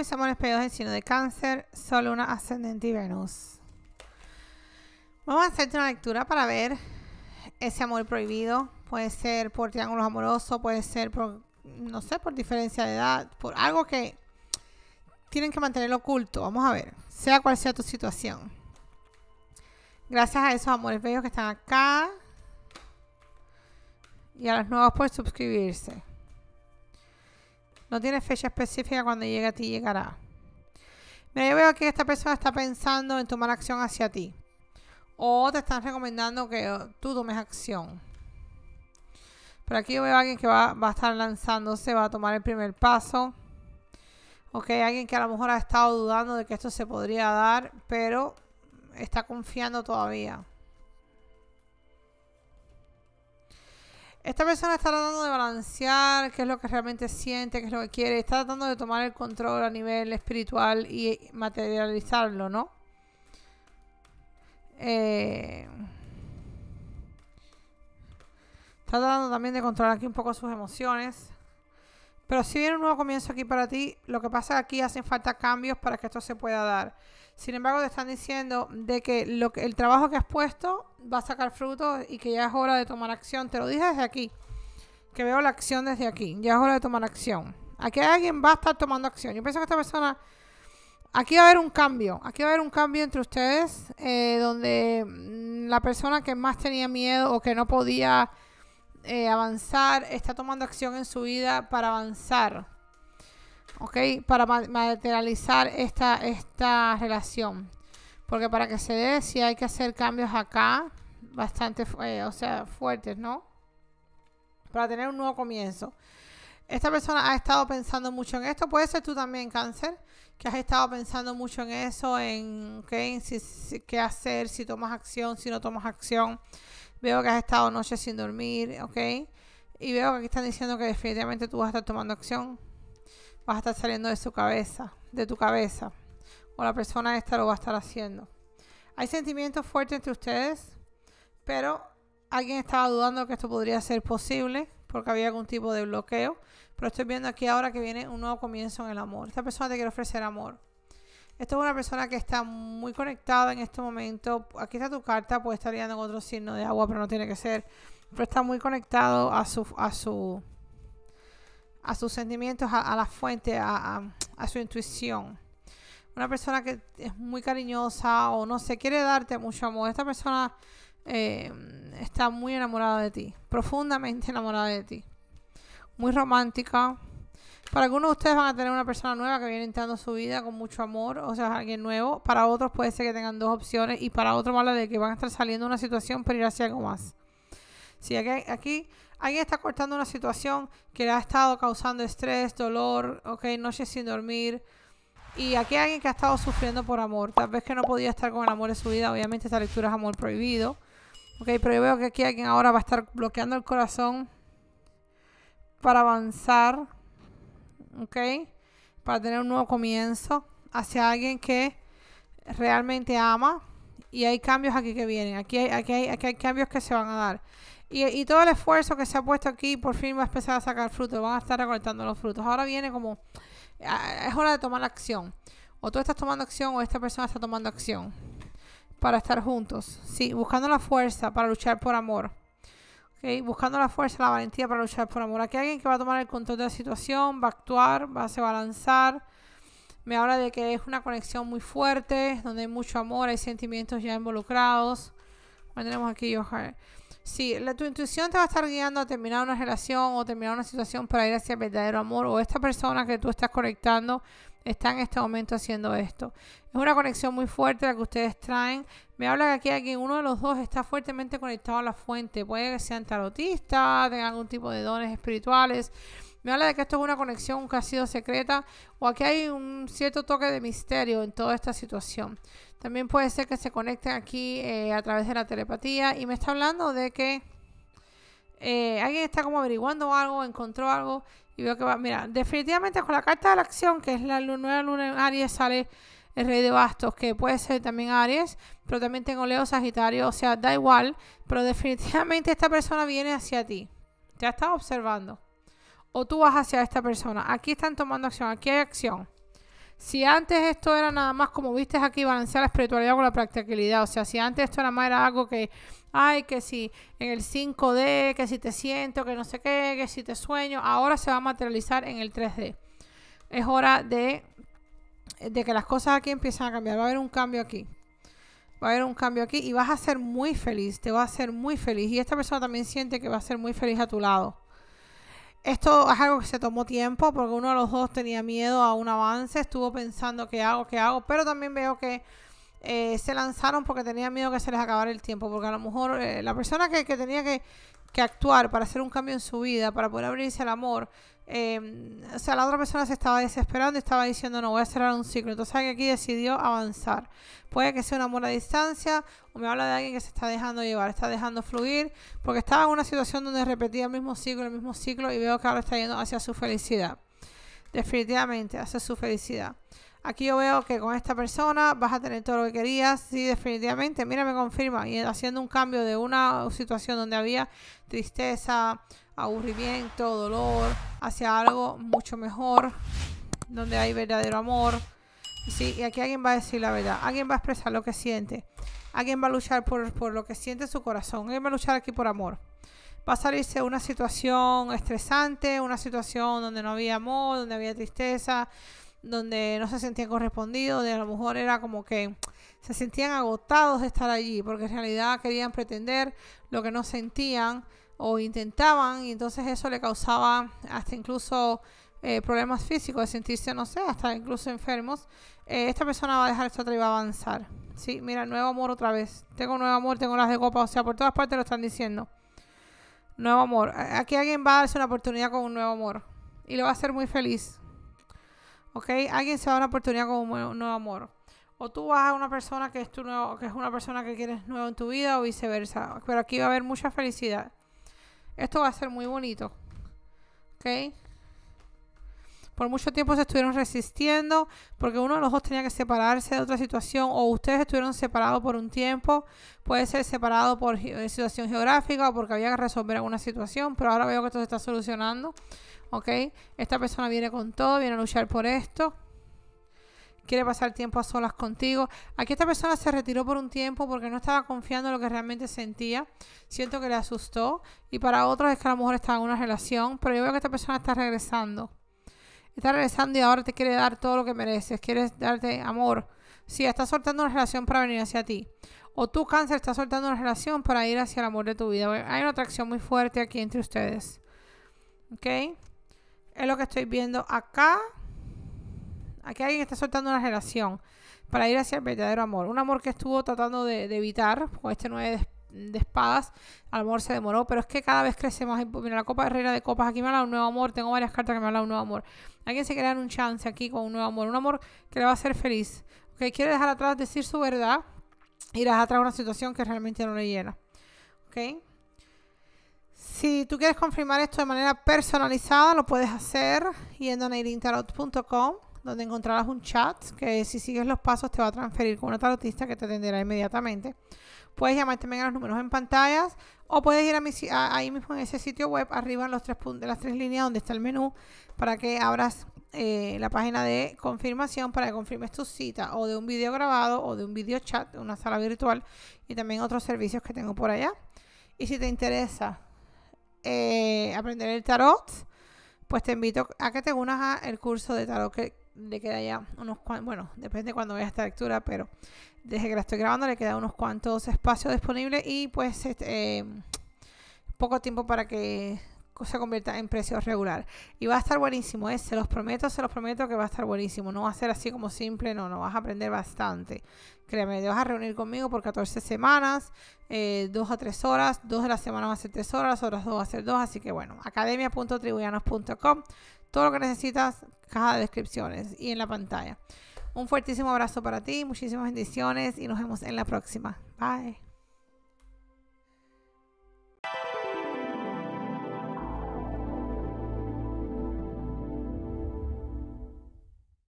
mis amores pedidos en signo de cáncer, solo una Ascendente y Venus. Vamos a hacerte una lectura para ver ese amor prohibido. Puede ser por triángulos amorosos, puede ser por, no sé, por diferencia de edad, por algo que tienen que mantener oculto. Vamos a ver, sea cual sea tu situación. Gracias a esos amores bellos que están acá. Y a los nuevos por suscribirse. No tiene fecha específica cuando llegue a ti llegará. Mira, yo veo que esta persona está pensando en tomar acción hacia ti. O te están recomendando que tú tomes acción. Pero aquí yo veo a alguien que va, va a estar lanzándose, va a tomar el primer paso. Ok, alguien que a lo mejor ha estado dudando de que esto se podría dar, pero está confiando todavía. esta persona está tratando de balancear qué es lo que realmente siente, qué es lo que quiere, está tratando de tomar el control a nivel espiritual y materializarlo, ¿no? Eh, está tratando también de controlar aquí un poco sus emociones. Pero si viene un nuevo comienzo aquí para ti, lo que pasa aquí hacen falta cambios para que esto se pueda dar. Sin embargo, te están diciendo de que, lo que el trabajo que has puesto va a sacar fruto y que ya es hora de tomar acción. Te lo dije desde aquí, que veo la acción desde aquí. Ya es hora de tomar acción. Aquí alguien va a estar tomando acción. Yo pienso que esta persona, aquí va a haber un cambio. Aquí va a haber un cambio entre ustedes, eh, donde mm, la persona que más tenía miedo o que no podía eh, avanzar está tomando acción en su vida para avanzar ¿ok? Para materializar esta, esta relación. Porque para que se dé, si hay que hacer cambios acá, bastante, eh, o sea, fuertes, ¿no? Para tener un nuevo comienzo. Esta persona ha estado pensando mucho en esto. Puede ser tú también, cáncer, que has estado pensando mucho en eso, en, qué hacer, si tomas acción, si no tomas acción. Veo que has estado noches sin dormir, ¿ok? Y veo que aquí están diciendo que definitivamente tú vas a estar tomando acción vas a estar saliendo de su cabeza, de tu cabeza, o la persona esta lo va a estar haciendo. Hay sentimientos fuertes entre ustedes, pero alguien estaba dudando que esto podría ser posible porque había algún tipo de bloqueo, pero estoy viendo aquí ahora que viene un nuevo comienzo en el amor. Esta persona te quiere ofrecer amor. Esto es una persona que está muy conectada en este momento. Aquí está tu carta, puede estar liando otro signo de agua, pero no tiene que ser. Pero está muy conectado a su, a su, a sus sentimientos, a, la fuente, a, su intuición. Una persona que es muy cariñosa o no se sé, quiere darte mucho amor. Esta persona eh, está muy enamorada de ti, profundamente enamorada de ti. Muy romántica. Para algunos de ustedes van a tener una persona nueva que viene entrando a su vida con mucho amor, o sea, alguien nuevo. Para otros puede ser que tengan dos opciones y para otros vale de que van a estar saliendo de una situación para ir hacia algo más. Sí, aquí, aquí Alguien está cortando una situación que le ha estado causando estrés, dolor, ok, noches sin dormir. Y aquí hay alguien que ha estado sufriendo por amor. Tal vez que no podía estar con el amor de su vida. Obviamente esta lectura es amor prohibido. pero yo veo que aquí alguien ahora va a estar bloqueando el corazón para avanzar. Ok, para tener un nuevo comienzo hacia alguien que realmente ama. Y hay cambios aquí que vienen. Aquí aquí aquí hay cambios que se van a dar. Y, todo el esfuerzo que se ha puesto aquí por fin va a empezar a sacar frutos. Van a estar recortando los frutos. Ahora viene como... Es hora de tomar acción. O tú estás tomando acción o esta persona está tomando acción. Para estar juntos. Sí, buscando la fuerza para luchar por amor. Buscando la fuerza, la valentía para luchar por amor. Aquí hay alguien que va a tomar el control de la situación, va a actuar, va, se va a lanzar. Me habla de que es una conexión muy fuerte, donde hay mucho amor, hay sentimientos ya involucrados. tenemos aquí, Johan? Sí, la, tu intuición te va a estar guiando a terminar una relación o terminar una situación para ir hacia el verdadero amor o esta persona que tú estás conectando está en este momento haciendo esto. Es una conexión muy fuerte la que ustedes traen. Me habla que aquí alguien, uno de los dos está fuertemente conectado a la fuente. Puede que sean tarotistas, tengan algún tipo de dones espirituales me habla de que esto es una conexión que ha sido secreta o aquí hay un cierto toque de misterio en toda esta situación. También puede ser que se conecten aquí eh, a través de la telepatía y me está hablando de que eh, alguien está como averiguando algo, encontró algo y veo que va, mira, definitivamente con la carta de la acción, que es la nueva luna en Aries, sale el rey de bastos, que puede ser también Aries, pero también tengo Leo Sagitario, o sea, da igual, pero definitivamente esta persona viene hacia ti, te ha estado observando o tú vas hacia esta persona. Aquí están tomando acción, aquí hay acción. Si antes esto era nada más, como viste aquí, balancear la espiritualidad con la practicabilidad. O sea, si antes esto nada más era algo que, ay, que si en el 5D, que si te siento, que no sé qué, que si te sueño, ahora se va a materializar en el 3D. Es hora de, de que las cosas aquí empiezan a cambiar. Va a haber un cambio aquí. Va a haber un cambio aquí y vas a ser muy feliz. Te va a ser muy feliz. Y esta persona también siente que va a ser muy feliz a tu lado. Esto es algo que se tomó tiempo porque uno de los dos tenía miedo a un avance, estuvo pensando qué hago, qué hago, pero también veo que eh, se lanzaron porque tenía miedo que se les acabara el tiempo, porque a lo mejor eh, la persona que, que tenía que, que actuar para hacer un cambio en su vida, para poder abrirse al amor. Em, o sea, la otra persona se estaba desesperando, estaba diciendo, no, voy a cerrar un ciclo. Entonces aquí decidió avanzar. Puede que sea un amor a distancia, o me habla de alguien que se está dejando llevar, está dejando fluir, porque estaba en una situación donde repetía el mismo ciclo, el mismo ciclo, y veo que ahora está yendo hacia su felicidad. Definitivamente, hacia su felicidad. Aquí yo veo que con esta persona vas a tener todo lo que querías. Sí, definitivamente. Mira, me confirma. Y haciendo un cambio de una situación donde había tristeza, aburrimiento, dolor, hacia algo mucho mejor, donde hay verdadero amor. Sí, y aquí alguien va a decir la verdad. Alguien va a expresar lo que siente. Alguien va a luchar por, por lo que siente su corazón. Alguien va a luchar aquí por amor va a salirse una situación estresante, una situación donde no había amor, donde había tristeza, donde no se sentían correspondidos, de a lo mejor era como que se sentían agotados de estar allí, porque en realidad querían pretender lo que no sentían o intentaban, y entonces eso le causaba hasta incluso eh, problemas físicos, de sentirse, no sé, hasta incluso enfermos. Eh, esta persona va a dejar y va a avanzar. Sí, mira, nuevo amor otra vez. Tengo nuevo amor, tengo las de copa, o sea, por todas partes lo están diciendo. Nuevo amor. Aquí alguien va a darse una oportunidad con un nuevo amor. Y lo va a hacer muy feliz. ¿Ok? Alguien se da una oportunidad con un, nuevo amor. O tú vas a una persona que es, tu que es una persona que quieres nuevo en tu vida o viceversa. Pero aquí va a haber mucha felicidad. Esto va a ser muy bonito. ¿Ok? Por mucho tiempo se estuvieron resistiendo porque uno de los dos tenía que separarse de otra situación o ustedes estuvieron separados por un tiempo. Puede ser separado por eh, situación geográfica o porque había que resolver alguna situación, pero ahora veo que esto se está solucionando. ¿Ok? Esta persona viene con todo, viene a luchar por esto quiere pasar tiempo a solas contigo. Aquí esta persona se retiró por un tiempo porque no estaba confiando en lo que realmente sentía. Siento que le asustó. Y para otros es que a lo mejor estaba en una relación, pero yo veo que esta persona está regresando. Está regresando y ahora te quiere dar todo lo que mereces. Quieres darte amor. Sí, está soltando una relación para venir hacia ti. O tu cáncer está soltando una relación para ir hacia el amor de tu vida. Hay una atracción muy fuerte aquí entre ustedes. ¿Ok? Es lo que estoy viendo acá. Aquí alguien está soltando una relación para ir hacia el verdadero amor. Un amor que estuvo tratando de, evitar, o este no de de espadas. A amor se demoró, pero es que cada vez crece más. Mira, la copa de reina de copas. Aquí me habla un nuevo amor. Tengo varias cartas que me habla un nuevo amor. Alguien se crea un chance aquí con un nuevo amor. Un amor que le va a hacer feliz. Que quiere dejar atrás decir su verdad. Y dejar atrás una situación que realmente no le llena. ¿Ok? Si tú quieres confirmar esto de manera personalizada, lo puedes hacer yendo a neirintarot.com donde encontrarás un chat que si sigues los pasos te va a transferir con una tarotista que te atenderá inmediatamente. Puedes llamarte también a los números en pantallas o puedes ir a, ahí mismo en ese sitio web, arriba en los tres de las tres líneas donde está el menú, para que abras eh, la página de confirmación para que confirmes tu cita o de un video grabado o de un video chat, de una sala virtual y también otros servicios que tengo por allá. Y si te interesa eh, aprender el tarot, pues te invito a que te unas al curso de tarot que, le queda ya unos cuantos, bueno, depende de cuando vea esta lectura, pero desde que la estoy grabando le queda unos cuantos espacios disponibles y pues este, em, poco tiempo para que se convierta en precio regular. Y va a estar buenísimo, ¿eh? se los prometo, se los prometo que va a estar buenísimo. No va a ser así como simple, no, no, vas a aprender bastante. Créeme, te vas a reunir conmigo por 14 semanas, eh, dos 2 a 3 horas, 2 de la semana va a ser 3 horas, otras 2 va a ser 2, así que bueno, academia.tribuyanos.com todo lo que necesitas, caja de descripciones y en la pantalla. Un fuertísimo abrazo para ti, muchísimas bendiciones y nos vemos en la próxima. Bye.